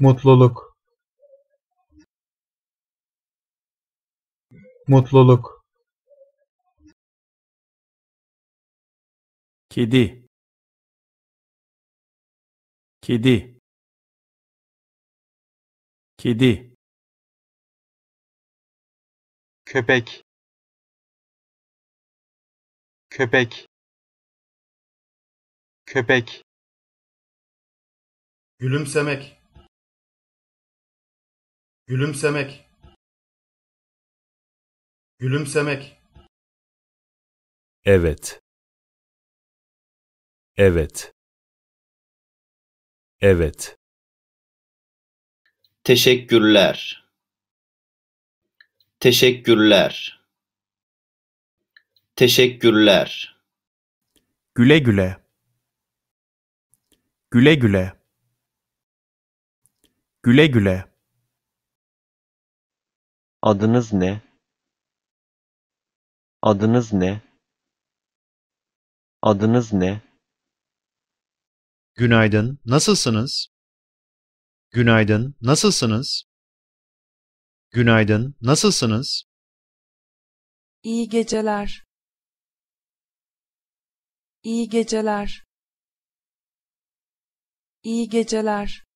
mutluluk mutluluk kedi kedi kedi köpek köpek köpek gülümsemek Gülümsemek Gülümsemek Evet. Evet. Evet. Teşekkürler. Teşekkürler. Teşekkürler. Güle güle. Güle güle. Güle güle. Adınız ne? Adınız ne? Adınız ne? Günaydın, nasılsınız? Günaydın, nasılsınız? Günaydın, nasılsınız? İyi geceler. İyi geceler. İyi geceler.